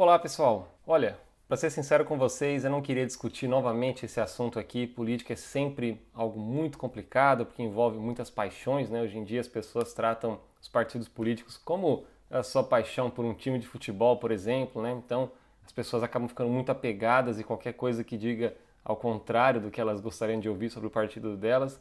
Olá, pessoal. Olha, para ser sincero com vocês, eu não queria discutir novamente esse assunto aqui. Política é sempre algo muito complicado, porque envolve muitas paixões, né? Hoje em dia as pessoas tratam os partidos políticos como a sua paixão por um time de futebol, por exemplo, né? Então, as pessoas acabam ficando muito apegadas e qualquer coisa que diga ao contrário do que elas gostariam de ouvir sobre o partido delas,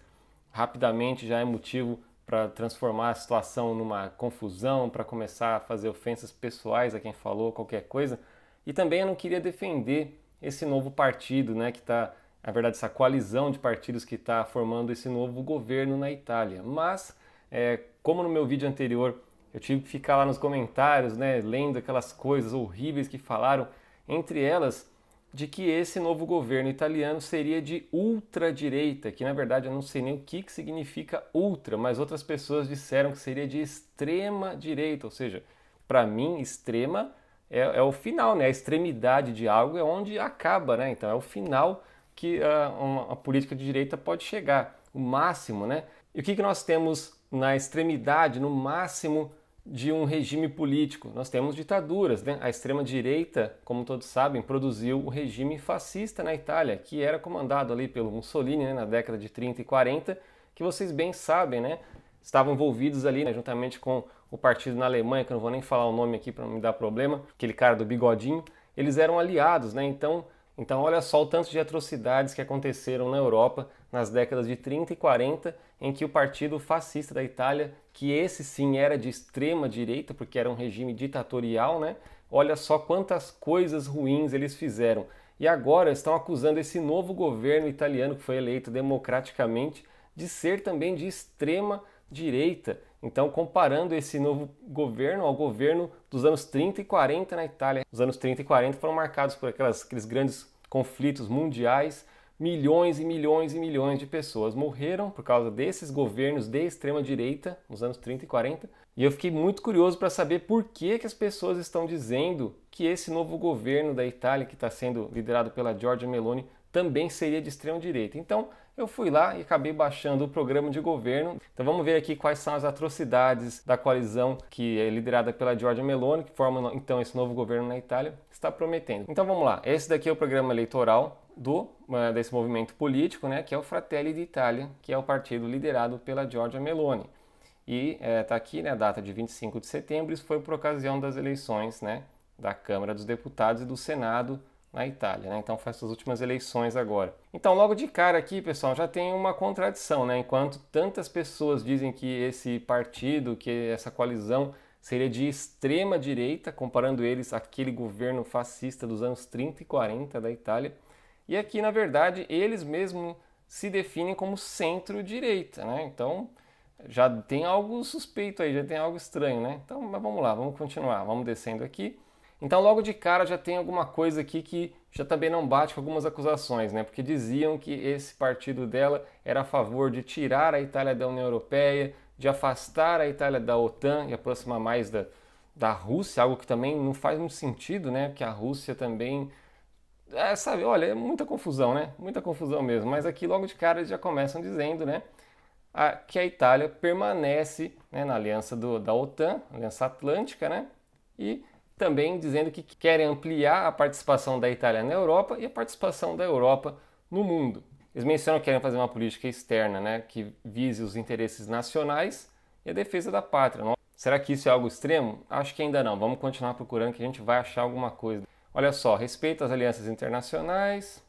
rapidamente já é motivo para transformar a situação numa confusão, para começar a fazer ofensas pessoais a quem falou qualquer coisa. E também eu não queria defender esse novo partido, né, que está, na verdade, essa coalizão de partidos que está formando esse novo governo na Itália. Mas, é, como no meu vídeo anterior, eu tive que ficar lá nos comentários, né, lendo aquelas coisas horríveis que falaram, entre elas de que esse novo governo italiano seria de ultradireita, que na verdade eu não sei nem o que, que significa ultra, mas outras pessoas disseram que seria de extrema direita, ou seja, para mim, extrema é, é, o final, né? A extremidade de algo é onde acaba, né? Então é o final que uh, uma, a política de direita pode chegar, o máximo, né? E o que, que nós temos na extremidade, no máximo de um regime político. Nós temos ditaduras, né? A extrema-direita, como todos sabem, produziu o regime fascista na Itália, que era comandado ali pelo Mussolini né, na década de 30 e 40, que vocês bem sabem, né? Estavam envolvidos ali, né, juntamente com o partido na Alemanha, que eu não vou nem falar o nome aqui para não me dar problema, aquele cara do bigodinho, eles eram aliados, né? Então, então olha só o tanto de atrocidades que aconteceram na Europa nas décadas de 30 e 40, em que o Partido Fascista da Itália, que esse sim era de extrema direita, porque era um regime ditatorial, né? Olha só quantas coisas ruins eles fizeram. E agora estão acusando esse novo governo italiano, que foi eleito democraticamente, de ser também de extrema direita. Então, comparando esse novo governo ao governo dos anos 30 e 40 na Itália. Os anos 30 e 40 foram marcados por aquelas, aqueles grandes conflitos mundiais milhões e milhões e milhões de pessoas morreram por causa desses governos de extrema direita nos anos 30 e 40. E eu fiquei muito curioso para saber por que, que as pessoas estão dizendo que esse novo governo da Itália, que está sendo liderado pela Giorgia Meloni, também seria de extrema direita. Então eu fui lá e acabei baixando o programa de governo. Então vamos ver aqui quais são as atrocidades da coalizão que é liderada pela Giorgia Meloni, que forma então esse novo governo na Itália, está prometendo. Então vamos lá. Esse daqui é o programa eleitoral do eh, desse movimento político, né, que é o Fratelli d'Italia, que é o partido liderado pela Giorgia Meloni. E está eh, é, aqui, né, a data de 25 de setembro, isso foi por ocasião das eleições, né, da Câmara dos Deputados e do Senado na Itália, né? Então faz as últimas eleições agora. Então logo de cara aqui, pessoal, já tem uma contradição, né? Enquanto tantas pessoas dizem que esse partido, que essa coalizão seria de extrema direita, comparando eles àquele governo fascista dos anos 30 e 40 da Itália, e aqui, na verdade, eles mesmos se definem como centro-direita, né? Então, já tem algo suspeito aí, já tem algo estranho, né? Então, mas vamos lá, vamos continuar, vamos descendo aqui. Então, logo de cara já tem alguma coisa aqui que já também não bate com algumas acusações, né? Porque diziam que esse partido dela era a favor de tirar a Itália da União Europeia, de afastar a Itália da OTAN e aproximar mais da, da Rússia, algo que também não faz muito sentido, né? Porque a Rússia também é, sabe, olha, é muita confusão, né? Muita confusão mesmo. Mas aqui logo de cara eles já começam dizendo, né? A, que a Itália permanece né, na aliança do, da OTAN, aliança atlântica, né? E também dizendo que querem ampliar a participação da Itália na Europa e a participação da Europa no mundo. Eles mencionam que querem fazer uma política externa, né? Que vise os interesses nacionais e a defesa da pátria. Será que isso é algo extremo? Acho que ainda não. Vamos continuar procurando que a gente vai achar alguma coisa. Olha só, respeito às alianças internacionais,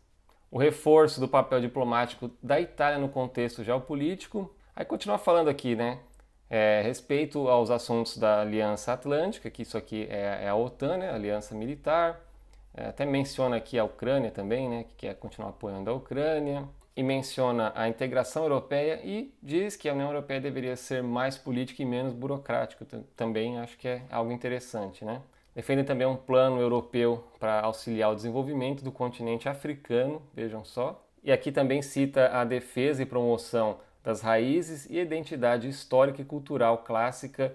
o reforço do papel diplomático da Itália no contexto geopolítico. Aí continua falando aqui, né? É, respeito aos assuntos da Aliança Atlântica, que isso aqui é, é a OTAN, né? Aliança Militar. É, até menciona aqui a Ucrânia também, né? Que quer continuar apoiando a Ucrânia. E menciona a integração europeia e diz que a União Europeia deveria ser mais política e menos burocrática. Também acho que é algo interessante, né? Defendem também um plano europeu para auxiliar o desenvolvimento do continente africano, vejam só. E aqui também cita a defesa e promoção das raízes e identidade histórica e cultural clássica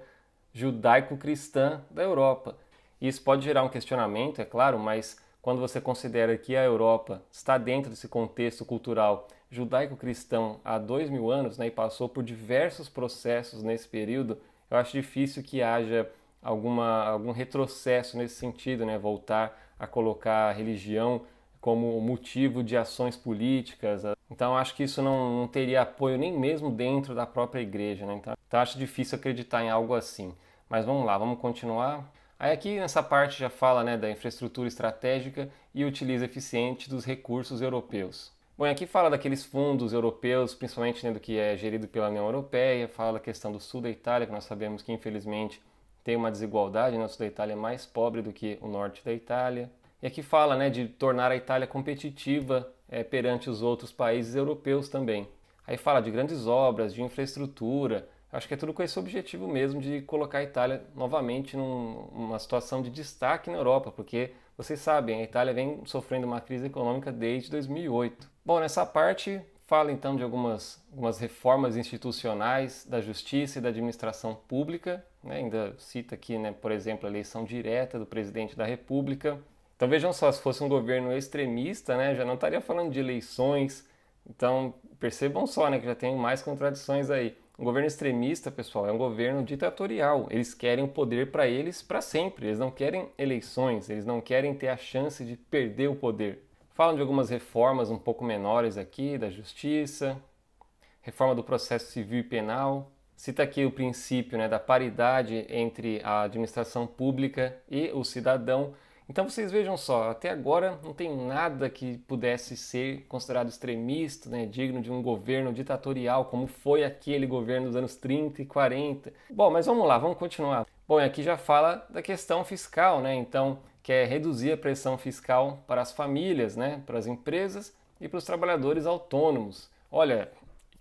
judaico-cristã da Europa. Isso pode gerar um questionamento, é claro, mas quando você considera que a Europa está dentro desse contexto cultural judaico-cristão há dois mil anos né, e passou por diversos processos nesse período, eu acho difícil que haja alguma, algum retrocesso nesse sentido, né? voltar a colocar a religião como motivo de ações políticas. Então acho que isso não, não teria apoio nem mesmo dentro da própria igreja. Né? Então, então acho difícil acreditar em algo assim. Mas vamos lá, vamos continuar. Aí aqui nessa parte já fala né, da infraestrutura estratégica e utiliza eficiente dos recursos europeus. Bom, aqui fala daqueles fundos europeus, principalmente né, do que é gerido pela União Europeia, fala da questão do sul da Itália, que nós sabemos que infelizmente tem uma desigualdade, né? o sul da Itália é mais pobre do que o norte da Itália. E aqui fala né, de tornar a Itália competitiva é, perante os outros países europeus também. Aí fala de grandes obras, de infraestrutura. Acho que é tudo com esse objetivo mesmo de colocar a Itália novamente numa num, situação de destaque na Europa, porque vocês sabem, a Itália vem sofrendo uma crise econômica desde 2008. Bom, nessa parte fala então de algumas, algumas reformas institucionais da justiça e da administração pública, né? ainda cita aqui, né, por exemplo, a eleição direta do presidente da República. Então vejam só, se fosse um governo extremista, né, já não estaria falando de eleições. Então percebam só né, que já tem mais contradições aí. Um governo extremista, pessoal, é um governo ditatorial. Eles querem o poder para eles para sempre. Eles não querem eleições, eles não querem ter a chance de perder o poder. Falam de algumas reformas um pouco menores aqui, da justiça, reforma do processo civil e penal. Cita aqui o princípio né, da paridade entre a administração pública e o cidadão. Então vocês vejam só, até agora não tem nada que pudesse ser considerado extremista, né, digno de um governo ditatorial, como foi aquele governo dos anos 30 e 40. Bom, mas vamos lá, vamos continuar. Bom, aqui já fala da questão fiscal, né? Então, quer é reduzir a pressão fiscal para as famílias, né, para as empresas e para os trabalhadores autônomos. Olha,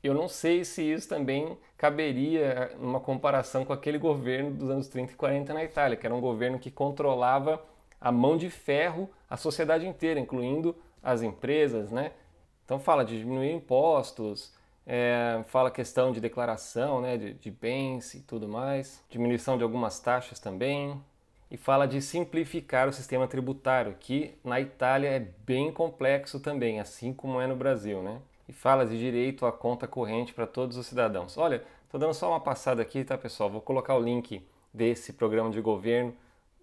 eu não sei se isso também caberia numa comparação com aquele governo dos anos 30 e 40 na Itália, que era um governo que controlava a mão de ferro a sociedade inteira, incluindo as empresas, né? Então fala de diminuir impostos, é, fala questão de declaração né, de, de bens e tudo mais, diminuição de algumas taxas também, e fala de simplificar o sistema tributário, que na Itália é bem complexo também, assim como é no Brasil, né? E fala de direito à conta corrente para todos os cidadãos. Olha, estou dando só uma passada aqui, tá, pessoal? Vou colocar o link desse programa de governo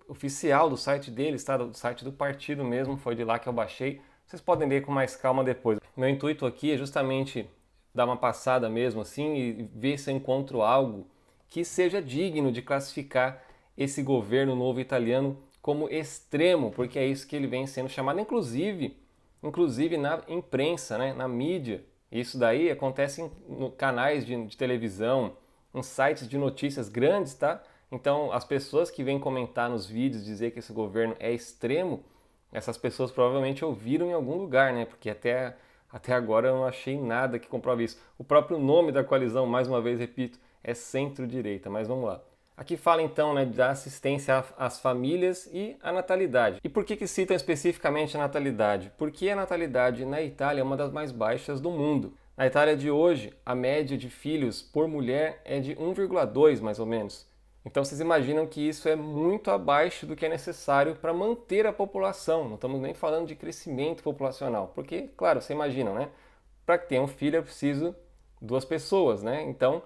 oficial do site dele está Do site do partido mesmo, foi de lá que eu baixei. Vocês podem ler com mais calma depois. Meu intuito aqui é justamente dar uma passada mesmo assim e ver se eu encontro algo que seja digno de classificar esse governo novo italiano como extremo, porque é isso que ele vem sendo chamado, inclusive, inclusive na imprensa, né, na mídia. Isso daí acontece em no, canais de, de televisão, em sites de notícias grandes, tá? Então, as pessoas que vêm comentar nos vídeos dizer que esse governo é extremo, essas pessoas provavelmente ouviram em algum lugar, né? Porque até, até agora eu não achei nada que comprove isso. O próprio nome da coalizão, mais uma vez repito, é centro-direita, mas vamos lá. Aqui fala então né, da assistência às famílias e à natalidade. E por que, que citam especificamente a natalidade? Porque a natalidade na Itália é uma das mais baixas do mundo. Na Itália de hoje, a média de filhos por mulher é de 1,2 mais ou menos. Então vocês imaginam que isso é muito abaixo do que é necessário para manter a população. Não estamos nem falando de crescimento populacional, porque, claro, vocês imaginam, né? Para ter um filho é preciso duas pessoas, né? Então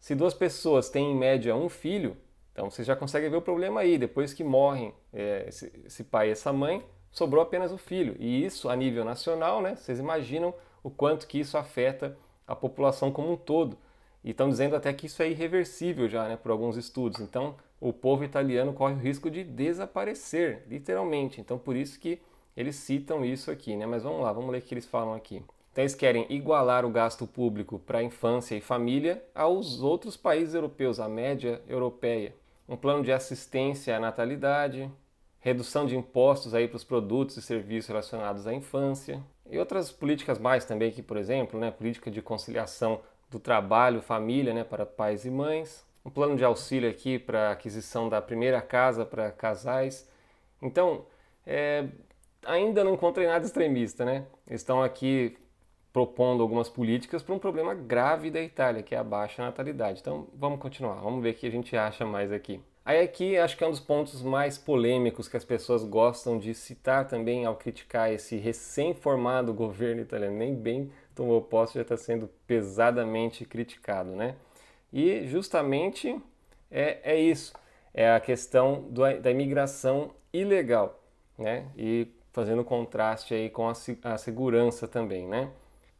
se duas pessoas têm em média um filho, então você já consegue ver o problema aí. Depois que morrem é, esse, esse, pai e essa mãe, sobrou apenas o filho. E isso a nível nacional, né? Vocês imaginam o quanto que isso afeta a população como um todo. E estão dizendo até que isso é irreversível já, né? Por alguns estudos. Então o povo italiano corre o risco de desaparecer, literalmente. Então por isso que eles citam isso aqui, né? Mas vamos lá, vamos ler o que eles falam aqui. Então eles querem igualar o gasto público para infância e família aos outros países europeus, à média europeia. Um plano de assistência à natalidade, redução de impostos aí para os produtos e serviços relacionados à infância e outras políticas mais também que, por exemplo, né, política de conciliação do trabalho, família, né, para pais e mães, um plano de auxílio aqui para aquisição da primeira casa para casais. Então, é, ainda não encontrei nada extremista, né? Estão aqui propondo algumas políticas para um problema grave da Itália, que é a baixa natalidade. Então vamos continuar, vamos ver o que a gente acha mais aqui. Aí aqui acho que é um dos pontos mais polêmicos que as pessoas gostam de citar também ao criticar esse recém-formado governo italiano. Nem bem tomou posse, já está sendo pesadamente criticado, né? E justamente é, é isso, é a questão do, da imigração ilegal, né? E fazendo contraste aí com a, a segurança também, né?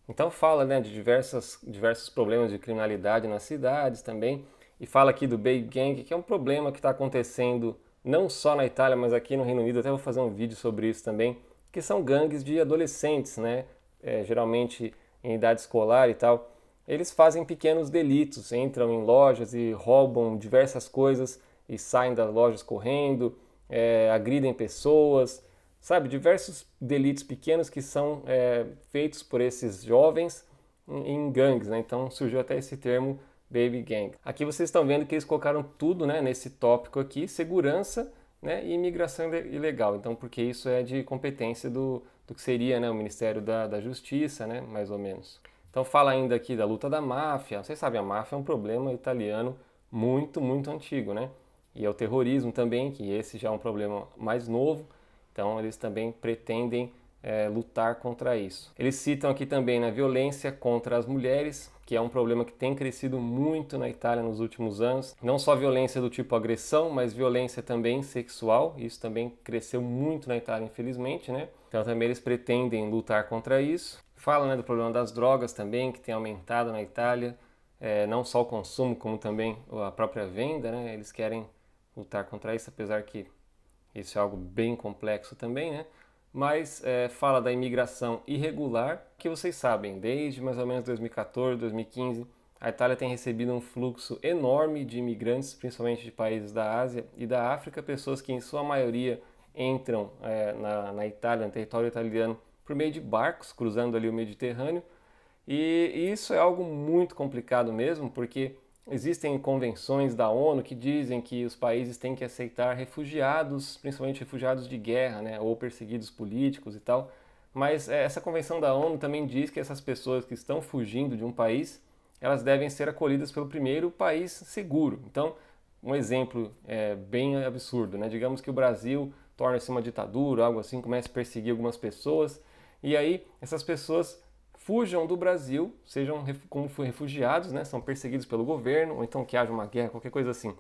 Então fala né, de diversas, diversos problemas de criminalidade nas cidades também, e fala aqui do Bay Gang, que é um problema que está acontecendo não só na Itália, mas aqui no Reino Unido, até vou fazer um vídeo sobre isso também, que são gangues de adolescentes, né? É, geralmente em idade escolar e tal. Eles fazem pequenos delitos, entram em lojas e roubam diversas coisas e saem das lojas correndo, é, agridem pessoas, sabe? Diversos delitos pequenos que são é, feitos por esses jovens em, em gangues, né? Então surgiu até esse termo baby gang. Aqui vocês estão vendo que eles colocaram tudo, né, nesse tópico aqui, segurança, né, e imigração ilegal. Então, porque isso é de competência do, do que seria, né, o Ministério da, da Justiça, né, mais ou menos. Então fala ainda aqui da luta da máfia. Vocês sabem, a máfia é um problema italiano muito, muito antigo, né? E é o terrorismo também, que esse já é um problema mais novo. Então, eles também pretendem é, lutar contra isso. Eles citam aqui também na né, violência contra as mulheres, que é um problema que tem crescido muito na Itália nos últimos anos. Não só violência do tipo agressão, mas violência também sexual. Isso também cresceu muito na Itália, infelizmente, né? Então também eles pretendem lutar contra isso. Fala né, do problema das drogas também, que tem aumentado na Itália. É, não só o consumo, como também a própria venda, né? Eles querem lutar contra isso, apesar que isso é algo bem complexo também, né? Mas é, fala da imigração irregular, que vocês sabem, desde mais ou menos 2014, 2015, a Itália tem recebido um fluxo enorme de imigrantes, principalmente de países da Ásia e da África, pessoas que em sua maioria entram é, na, na Itália, no território italiano, por meio de barcos, cruzando ali o Mediterrâneo. E, e isso é algo muito complicado mesmo, porque Existem convenções da ONU que dizem que os países têm que aceitar refugiados, principalmente refugiados de guerra, né, ou perseguidos políticos e tal. Mas eh, essa convenção da ONU também diz que essas pessoas que estão fugindo de um país, elas devem ser acolhidas pelo primeiro país seguro. Então, um exemplo é, bem absurdo, né? Digamos que o Brasil torna-se uma ditadura, algo assim, começa a perseguir algumas pessoas, e aí essas pessoas fujam do Brasil, sejam como refugiados, né, são perseguidos pelo governo, ou então que haja uma guerra, qualquer coisa assim.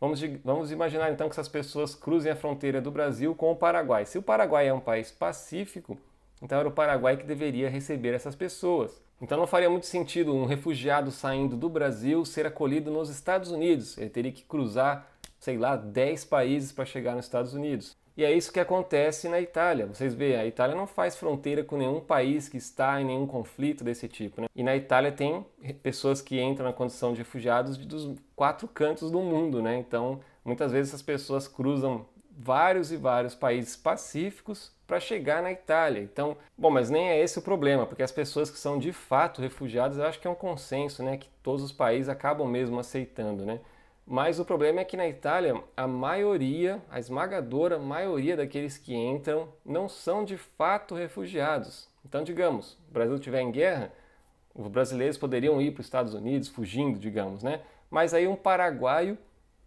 Vamos, vamos imaginar então que essas pessoas cruzem a fronteira do Brasil com o Paraguai. Se o Paraguai é um país pacífico, então era o Paraguai que deveria receber essas pessoas. Então não faria muito sentido um refugiado saindo do Brasil ser acolhido nos Estados Unidos. Ele teria que cruzar, sei lá, 10 países para chegar nos Estados Unidos. E é isso que acontece na Itália. Vocês veem, a Itália não faz fronteira com nenhum país que está em nenhum conflito desse tipo. Né? E na Itália tem pessoas que entram na condição de refugiados dos quatro cantos do mundo. Né? Então, muitas vezes essas pessoas cruzam vários e vários países pacíficos para chegar na Itália. Então, bom, mas nem é esse o problema, porque as pessoas que são de fato refugiadas, eu acho que é um consenso, né, que todos os países acabam mesmo aceitando, né? Mas o problema é que na Itália, a maioria, a esmagadora maioria daqueles que entram não são de fato refugiados. Então, digamos, o Brasil estiver em guerra, os brasileiros poderiam ir para os Estados Unidos fugindo, digamos, né? Mas aí um paraguaio,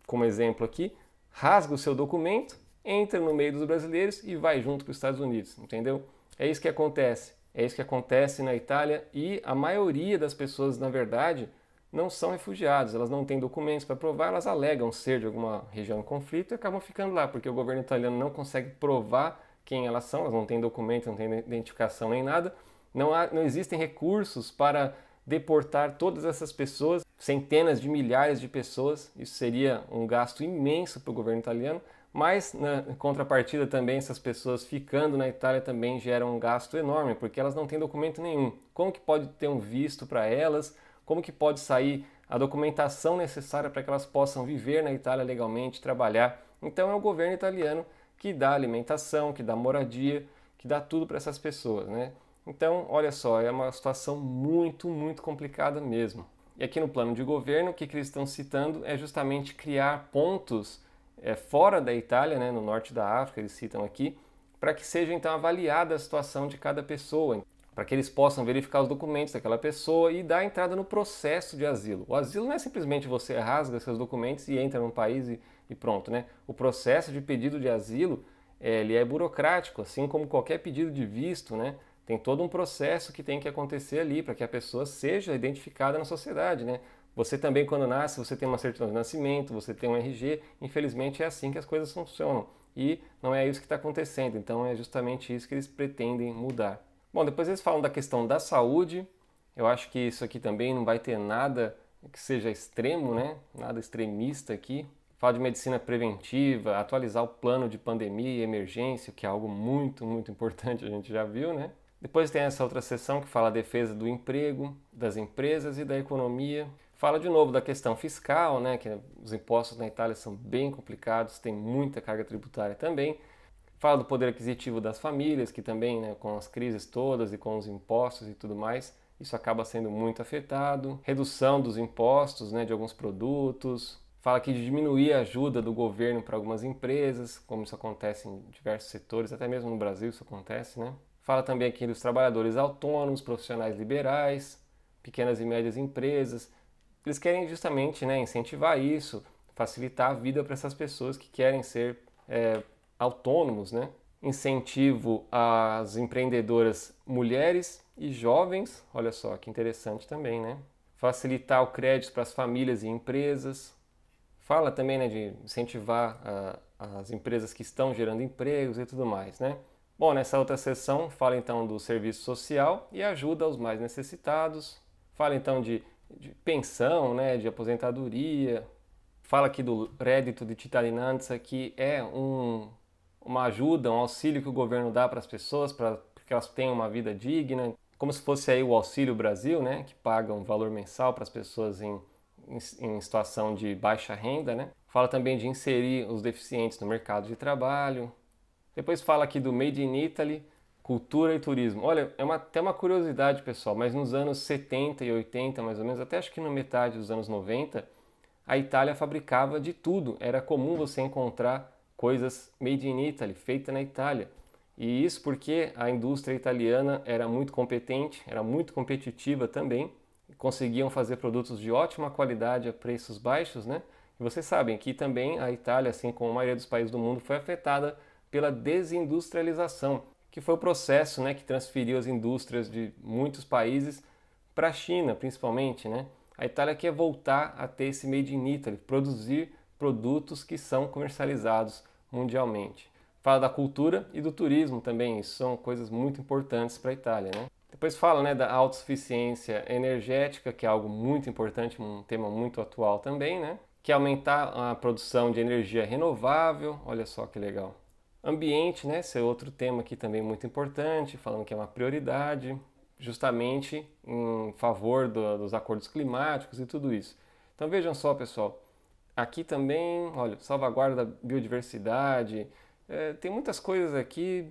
como exemplo aqui, rasga o seu documento, entra no meio dos brasileiros e vai junto para os Estados Unidos, entendeu? É isso que acontece. É isso que acontece na Itália e a maioria das pessoas, na verdade, não são refugiados, elas não têm documentos para provar, elas alegam ser de alguma região em conflito e acabam ficando lá, porque o governo italiano não consegue provar quem elas são, elas não têm documento não têm identificação nem nada, não, há, não existem recursos para deportar todas essas pessoas, centenas de milhares de pessoas, isso seria um gasto imenso para o governo italiano, mas na contrapartida também essas pessoas ficando na Itália também geram um gasto enorme, porque elas não têm documento nenhum. Como que pode ter um visto para elas? como que pode sair a documentação necessária para que elas possam viver na Itália legalmente, trabalhar. Então é o governo italiano que dá alimentação, que dá moradia, que dá tudo para essas pessoas, né? Então, olha só, é uma situação muito, muito complicada mesmo. E aqui no plano de governo, o que, que eles estão citando é justamente criar pontos é, fora da Itália, né, no norte da África, eles citam aqui, para que seja então avaliada a situação de cada pessoa para que eles possam verificar os documentos daquela pessoa e dar entrada no processo de asilo. O asilo não é simplesmente você rasga seus documentos e entra num país e, e pronto, né? O processo de pedido de asilo é, ele é burocrático, assim como qualquer pedido de visto, né? Tem todo um processo que tem que acontecer ali para que a pessoa seja identificada na sociedade, né? Você também, quando nasce, você tem uma certidão de nascimento, você tem um RG. Infelizmente, é assim que as coisas funcionam. E não é isso que está acontecendo. Então, é justamente isso que eles pretendem mudar. Bom, depois eles falam da questão da saúde. Eu acho que isso aqui também não vai ter nada que seja extremo, né? Nada extremista aqui. Fala de medicina preventiva, atualizar o plano de pandemia e emergência, que é algo muito, muito importante, a gente já viu, né? Depois tem essa outra seção que fala a defesa do emprego, das empresas e da economia. Fala de novo da questão fiscal, né? Que os impostos na Itália são bem complicados, tem muita carga tributária também. Fala do poder aquisitivo das famílias, que também, né, com as crises todas e com os impostos e tudo mais, isso acaba sendo muito afetado. Redução dos impostos né, de alguns produtos. Fala aqui de diminuir a ajuda do governo para algumas empresas, como isso acontece em diversos setores, até mesmo no Brasil isso acontece, né? Fala também aqui dos trabalhadores autônomos, profissionais liberais, pequenas e médias empresas. Eles querem justamente né, incentivar isso, facilitar a vida para essas pessoas que querem ser é, autônomos, né? incentivo às empreendedoras mulheres e jovens, olha só que interessante também, né? Facilitar o crédito para as famílias e empresas. Fala também né, de incentivar ah, as empresas que estão gerando empregos e tudo mais, né? Bom, nessa outra sessão fala então do serviço social e ajuda aos mais necessitados. Fala então de, de pensão, né, de aposentadoria. Fala aqui do crédito de Titalinanza, que é um uma ajuda, um auxílio que o governo dá para as pessoas, para que elas tenham uma vida digna, como se fosse aí o Auxílio Brasil, né, que paga um valor mensal para as pessoas em, em, em, situação de baixa renda, né. Fala também de inserir os deficientes no mercado de trabalho. Depois fala aqui do Made in Italy, cultura e turismo. Olha, é uma, até uma curiosidade, pessoal, mas nos anos 70 e 80, mais ou menos, até acho que na metade dos anos 90, a Itália fabricava de tudo. Era comum você encontrar coisas made in Italy, feita na Itália. E isso porque a indústria italiana era muito competente, era muito competitiva também, conseguiam fazer produtos de ótima qualidade a preços baixos, né? E vocês sabem que também a Itália, assim como a maioria dos países do mundo, foi afetada pela desindustrialização, que foi o processo né, que transferiu as indústrias de muitos países para a China, principalmente. Né? A Itália quer voltar a ter esse made in Italy, produzir produtos que são comercializados mundialmente. Fala da cultura e do turismo também, isso são coisas muito importantes para a Itália, né? Depois fala né, da autossuficiência energética, que é algo muito importante, um tema muito atual também, né? Que é aumentar a produção de energia renovável, olha só que legal. Ambiente, né? Esse é outro tema aqui também muito importante, falando que é uma prioridade, justamente em favor do, dos acordos climáticos e tudo isso. Então vejam só, pessoal, Aqui também, olha, salvaguarda da biodiversidade. É, tem muitas coisas aqui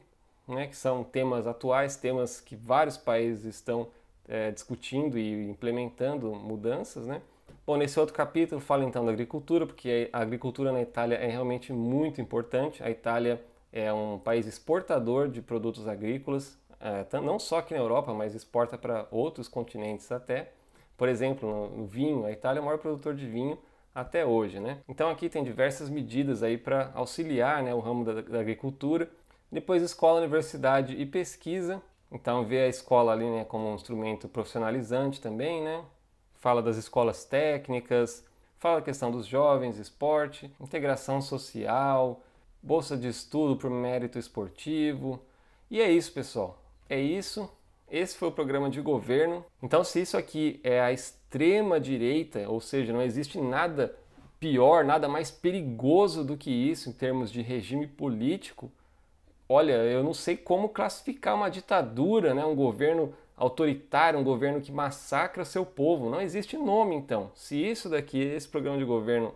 né, que são temas atuais, temas que vários países estão é, discutindo e implementando mudanças, né? Bom, nesse outro capítulo fala então da agricultura, porque a agricultura na Itália é realmente muito importante. A Itália é um país exportador de produtos agrícolas, é, não só aqui na Europa, mas exporta para outros continentes até. Por exemplo, no vinho, a Itália é o maior produtor de vinho até hoje. Né? Então aqui tem diversas medidas aí para auxiliar né, o ramo da, da, agricultura. Depois escola, universidade e pesquisa. Então vê a escola ali né, como um instrumento profissionalizante também, né? Fala das escolas técnicas, fala a questão dos jovens, esporte, integração social, bolsa de estudo por mérito esportivo. E é isso, pessoal. É isso. Esse foi o programa de governo. Então, se isso aqui é a extrema direita, ou seja, não existe nada pior, nada mais perigoso do que isso em termos de regime político. Olha, eu não sei como classificar uma ditadura, né? um governo autoritário, um governo que massacra seu povo. Não existe nome, então. Se isso daqui, esse programa de governo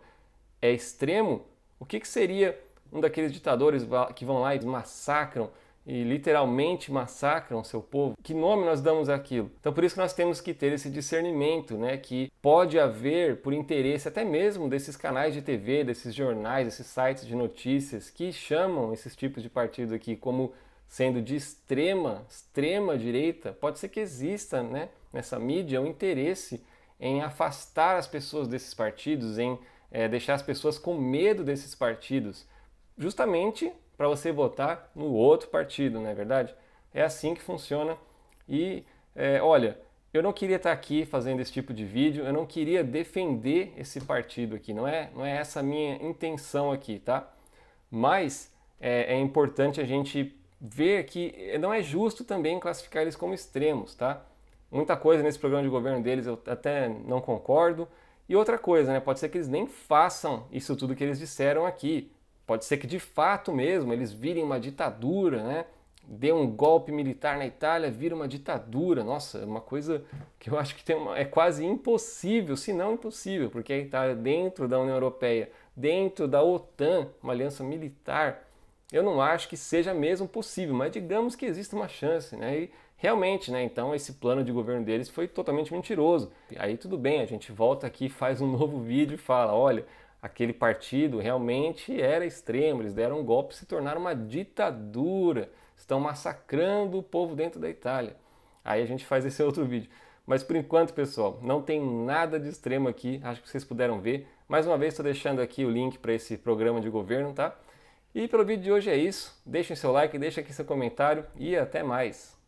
é extremo, o que, que seria um daqueles ditadores que vão lá e massacram e literalmente massacram seu povo, que nome nós damos àquilo? Então por isso que nós temos que ter esse discernimento, né, que pode haver por interesse até mesmo desses canais de TV, desses jornais, desses sites de notícias que chamam esses tipos de partido aqui como sendo de extrema, extrema direita, pode ser que exista, né, nessa mídia o um interesse em afastar as pessoas desses partidos, em é, deixar as pessoas com medo desses partidos, justamente para você votar no outro partido, não é verdade? É assim que funciona. E é, olha, eu não queria estar aqui fazendo esse tipo de vídeo, eu não queria defender esse partido aqui, não é, não é essa a minha intenção aqui, tá? Mas é, é importante a gente ver que não é justo também classificar eles como extremos, tá? Muita coisa nesse programa de governo deles eu até não concordo. E outra coisa, né? Pode ser que eles nem façam isso tudo que eles disseram aqui. Pode ser que de fato mesmo eles virem uma ditadura, né? Dê um golpe militar na Itália, vira uma ditadura. Nossa, é uma coisa que eu acho que uma, é quase impossível, se não impossível, porque a Itália, dentro da União Europeia, dentro da OTAN, uma aliança militar, eu não acho que seja mesmo possível, mas digamos que existe uma chance, né? E realmente, né? Então esse plano de governo deles foi totalmente mentiroso. Aí tudo bem, a gente volta aqui, faz um novo vídeo e fala, olha, aquele partido realmente era extremo, eles deram um golpe, se tornaram uma ditadura, estão massacrando o povo dentro da Itália. Aí a gente faz esse outro vídeo. Mas por enquanto, pessoal, não tem nada de extremo aqui, acho que vocês puderam ver. Mais uma vez, estou deixando aqui o link para esse programa de governo, tá? E pelo vídeo de hoje é isso. Deixem seu like, deixem aqui seu comentário e até mais.